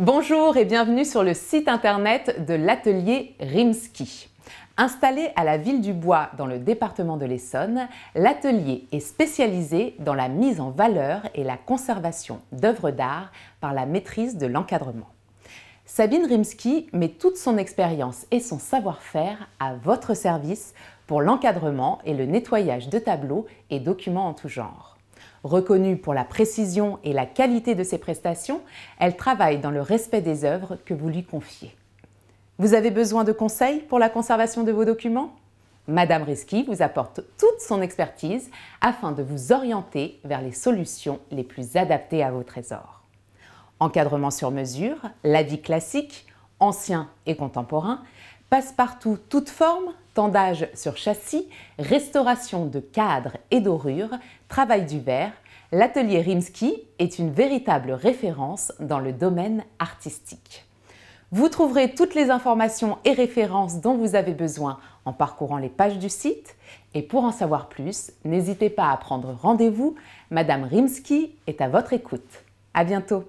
Bonjour et bienvenue sur le site internet de l'atelier Rimski. Installé à la ville du Bois dans le département de l'Essonne, l'atelier est spécialisé dans la mise en valeur et la conservation d'œuvres d'art par la maîtrise de l'encadrement. Sabine Rimski met toute son expérience et son savoir-faire à votre service pour l'encadrement et le nettoyage de tableaux et documents en tout genre. Reconnue pour la précision et la qualité de ses prestations, elle travaille dans le respect des œuvres que vous lui confiez. Vous avez besoin de conseils pour la conservation de vos documents Madame Risky vous apporte toute son expertise afin de vous orienter vers les solutions les plus adaptées à vos trésors. Encadrement sur mesure, l'avis classique, ancien et contemporain, passe-partout toute forme, tendage sur châssis, restauration de cadres et dorures, travail du verre, l'atelier Rimsky est une véritable référence dans le domaine artistique. Vous trouverez toutes les informations et références dont vous avez besoin en parcourant les pages du site. Et pour en savoir plus, n'hésitez pas à prendre rendez-vous. Madame Rimsky est à votre écoute. À bientôt!